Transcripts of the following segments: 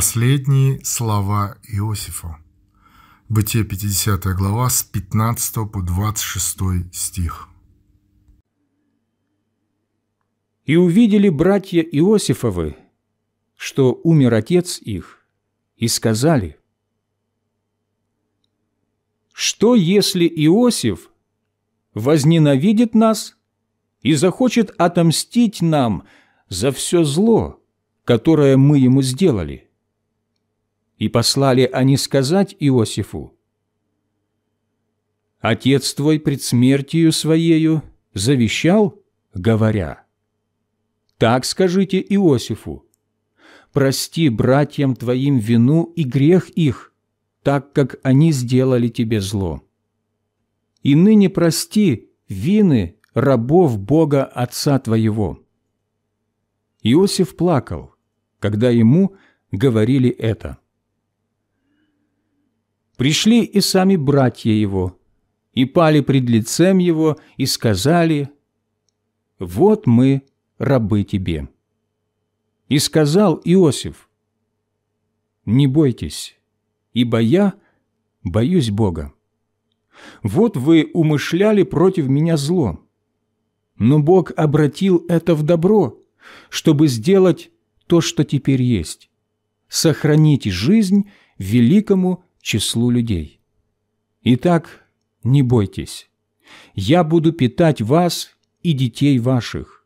Последние слова Иосифа. Бытие 50 глава с 15 по 26 стих. «И увидели братья Иосифовы, что умер отец их, и сказали, «Что, если Иосиф возненавидит нас и захочет отомстить нам за все зло, которое мы ему сделали?» и послали они сказать Иосифу, «Отец твой пред смертью своею завещал, говоря, «Так скажите Иосифу, прости братьям твоим вину и грех их, так как они сделали тебе зло. И ныне прости вины рабов Бога Отца твоего». Иосиф плакал, когда ему говорили это пришли и сами братья его, и пали пред лицем его, и сказали, «Вот мы, рабы тебе». И сказал Иосиф, «Не бойтесь, ибо я боюсь Бога. Вот вы умышляли против меня зло, но Бог обратил это в добро, чтобы сделать то, что теперь есть. Сохранить жизнь великому числу людей. Итак, не бойтесь, я буду питать вас и детей ваших».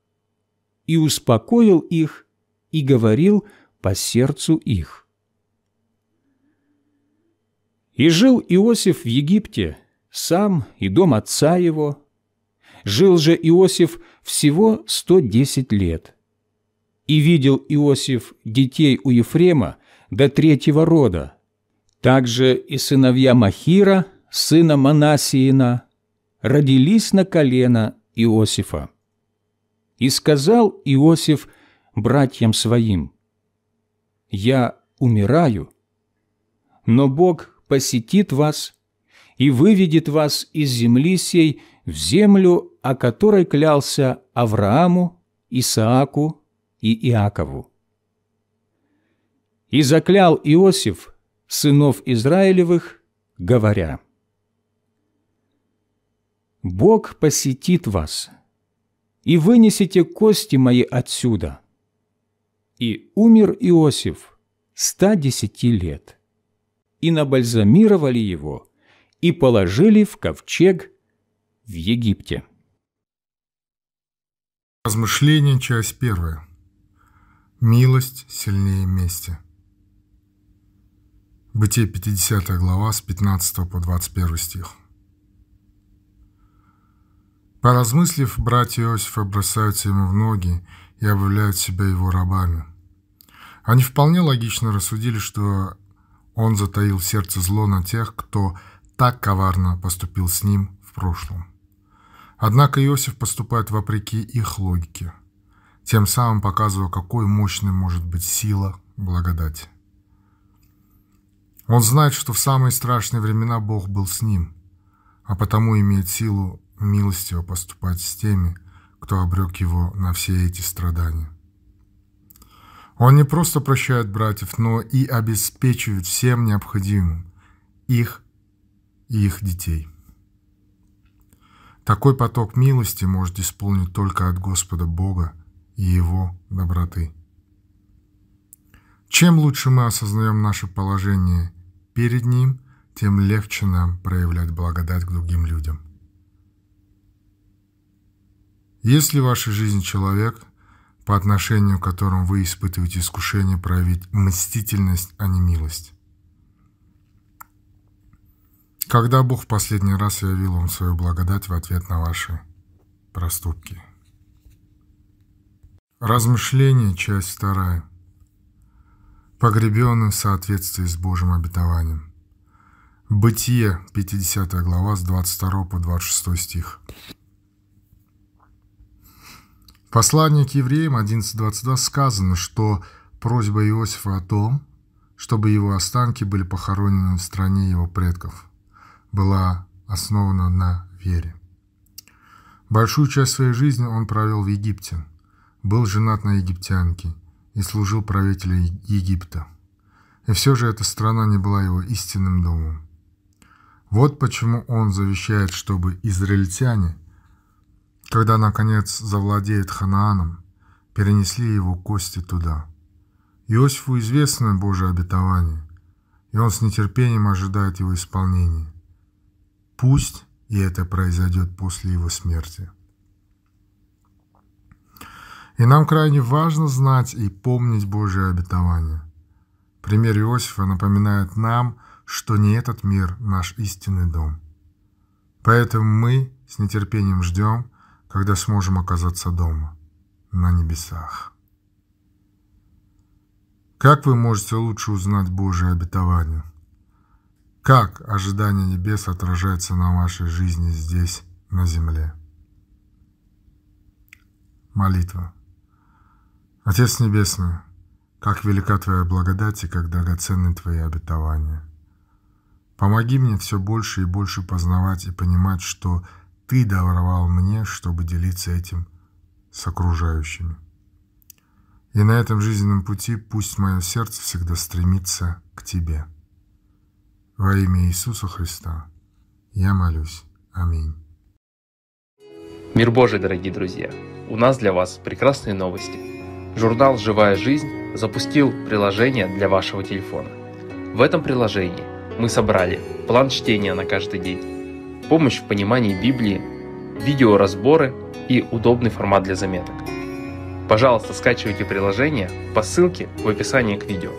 И успокоил их, и говорил по сердцу их. И жил Иосиф в Египте, сам и дом отца его. Жил же Иосиф всего сто десять лет. И видел Иосиф детей у Ефрема до третьего рода, также и сыновья Махира, сына Манасиина, родились на колено Иосифа. И сказал Иосиф братьям своим, «Я умираю, но Бог посетит вас и выведет вас из земли сей в землю, о которой клялся Аврааму, Исааку и Иакову». И заклял Иосиф – сынов Израилевых, говоря, «Бог посетит вас, и вынесете кости мои отсюда». И умер Иосиф ста десяти лет, и набальзамировали его, и положили в ковчег в Египте. Размышление, часть первая. Милость сильнее мести. Бытие 50 глава с 15 по 21 стих. Поразмыслив, братья Иосифа бросаются ему в ноги и объявляют себя его рабами. Они вполне логично рассудили, что он затаил в сердце зло на тех, кто так коварно поступил с ним в прошлом. Однако Иосиф поступает вопреки их логике, тем самым показывая, какой мощной может быть сила благодати. Он знает, что в самые страшные времена Бог был с ним, а потому имеет силу милостиво поступать с теми, кто обрек его на все эти страдания. Он не просто прощает братьев, но и обеспечивает всем необходимым их и их детей. Такой поток милости может исполнить только от Господа Бога и Его доброты. Чем лучше мы осознаем наше положение перед Ним, тем легче нам проявлять благодать к другим людям. Если в вашей жизни человек, по отношению к которому вы испытываете искушение проявить мстительность, а не милость, когда Бог в последний раз явил вам свою благодать в ответ на ваши проступки? Размышление, часть вторая погребенным в соответствии с Божьим обетованием. Бытие, 50 глава, с 22 по 26 стих. Послание к евреям 11.22 сказано, что просьба Иосифа о том, чтобы его останки были похоронены в стране его предков, была основана на вере. Большую часть своей жизни он провел в Египте, был женат на египтянке – и служил правителем Египта. И все же эта страна не была его истинным домом. Вот почему он завещает, чтобы израильтяне, когда наконец завладеет Ханааном, перенесли его кости туда. Иосифу известно Божие обетование, и он с нетерпением ожидает его исполнения. Пусть и это произойдет после его смерти. И нам крайне важно знать и помнить Божие обетование. Пример Иосифа напоминает нам, что не этот мир – наш истинный дом. Поэтому мы с нетерпением ждем, когда сможем оказаться дома, на небесах. Как вы можете лучше узнать Божие обетование? Как ожидание небес отражается на вашей жизни здесь, на земле? Молитва. Отец Небесный, как велика Твоя благодать и как драгоценны Твои обетования. Помоги мне все больше и больше познавать и понимать, что Ты даровал мне, чтобы делиться этим с окружающими. И на этом жизненном пути пусть мое сердце всегда стремится к Тебе. Во имя Иисуса Христа я молюсь. Аминь. Мир Божий, дорогие друзья! У нас для вас прекрасные новости – Журнал «Живая жизнь» запустил приложение для вашего телефона. В этом приложении мы собрали план чтения на каждый день, помощь в понимании Библии, видеоразборы и удобный формат для заметок. Пожалуйста, скачивайте приложение по ссылке в описании к видео.